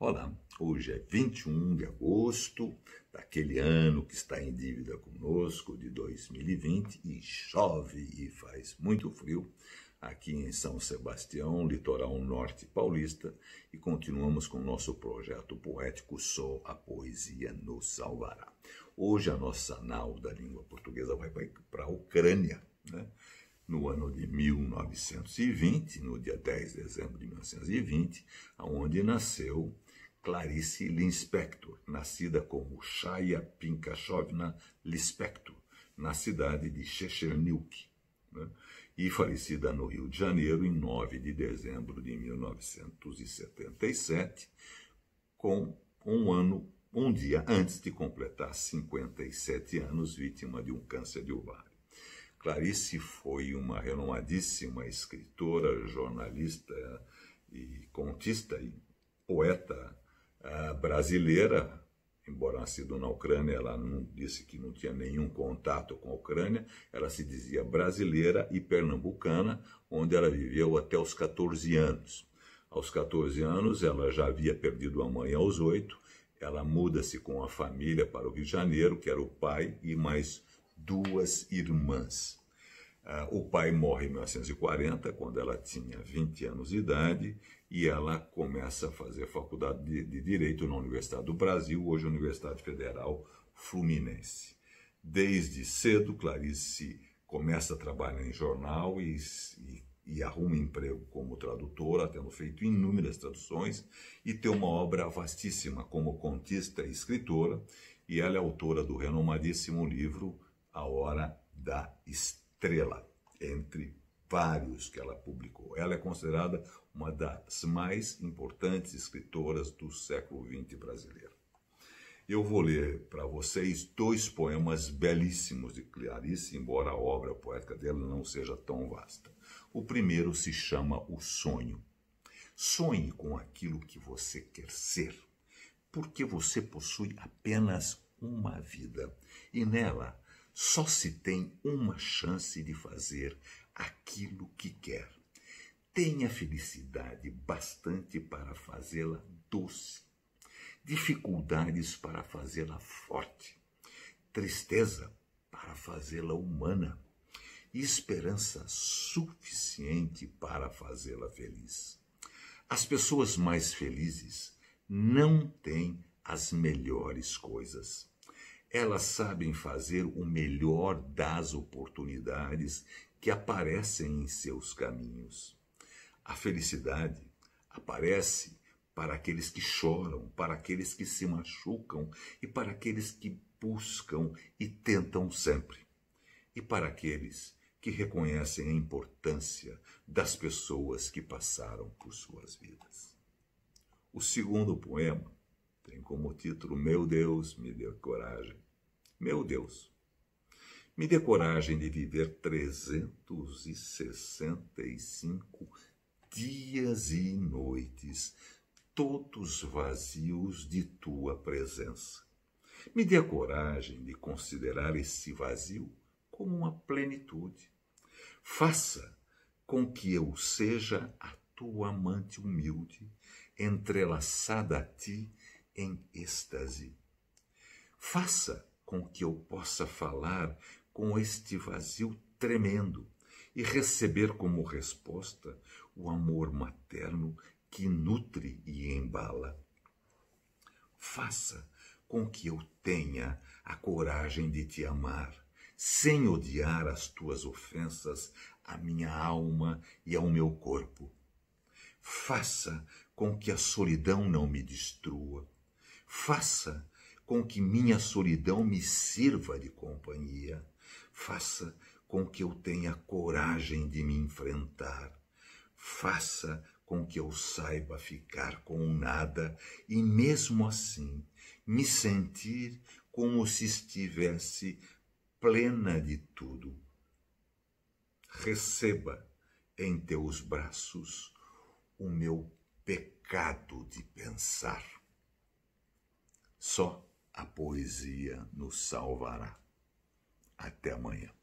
Olá, hoje é 21 de agosto daquele ano que está em dívida conosco de 2020 e chove e faz muito frio aqui em São Sebastião, litoral norte paulista, e continuamos com o nosso projeto poético Só a Poesia nos Salvará. Hoje a nossa nau da língua portuguesa vai para a Ucrânia, né? no ano de 1920, no dia 10 de dezembro de 1920, onde nasceu Clarice Linspector, nascida como Shaya Pinkashovna Lispector, na cidade de Chechernivk, né? e falecida no Rio de Janeiro em 9 de dezembro de 1977, com um ano, um dia antes de completar 57 anos, vítima de um câncer de ovário. Clarice foi uma renomadíssima escritora, jornalista e contista e poeta brasileira, embora nascida na Ucrânia, ela não disse que não tinha nenhum contato com a Ucrânia, ela se dizia brasileira e pernambucana, onde ela viveu até os 14 anos. Aos 14 anos, ela já havia perdido a mãe aos 8, ela muda-se com a família para o Rio de Janeiro, que era o pai e mais duas irmãs. Ah, o pai morre em 1940, quando ela tinha 20 anos de idade, e ela começa a fazer faculdade de, de Direito na Universidade do Brasil, hoje Universidade Federal Fluminense. Desde cedo, Clarice começa a trabalhar em jornal e, e, e arruma emprego como tradutora, tendo feito inúmeras traduções, e tem uma obra vastíssima como contista e escritora, e ela é autora do renomadíssimo livro A Hora da Estrela estrela entre vários que ela publicou. Ela é considerada uma das mais importantes escritoras do século XX brasileiro. Eu vou ler para vocês dois poemas belíssimos de Clarice, embora a obra poética dela não seja tão vasta. O primeiro se chama O Sonho. Sonhe com aquilo que você quer ser, porque você possui apenas uma vida e nela só se tem uma chance de fazer aquilo que quer. Tenha felicidade bastante para fazê-la doce, dificuldades para fazê-la forte, tristeza para fazê-la humana e esperança suficiente para fazê-la feliz. As pessoas mais felizes não têm as melhores coisas elas sabem fazer o melhor das oportunidades que aparecem em seus caminhos. A felicidade aparece para aqueles que choram, para aqueles que se machucam e para aqueles que buscam e tentam sempre. E para aqueles que reconhecem a importância das pessoas que passaram por suas vidas. O segundo poema tem como título Meu Deus, me dê coragem. Meu Deus, me dê coragem de viver 365 dias e noites, todos vazios de tua presença. Me dê coragem de considerar esse vazio como uma plenitude. Faça com que eu seja a tua amante humilde, entrelaçada a ti em êxtase. Faça com que eu possa falar com este vazio tremendo e receber como resposta o amor materno que nutre e embala. Faça com que eu tenha a coragem de te amar, sem odiar as tuas ofensas à minha alma e ao meu corpo. Faça com que a solidão não me destrua Faça com que minha solidão me sirva de companhia. Faça com que eu tenha coragem de me enfrentar. Faça com que eu saiba ficar com nada e, mesmo assim, me sentir como se estivesse plena de tudo. Receba em teus braços o meu pecado de pensar. Só a poesia nos salvará. Até amanhã.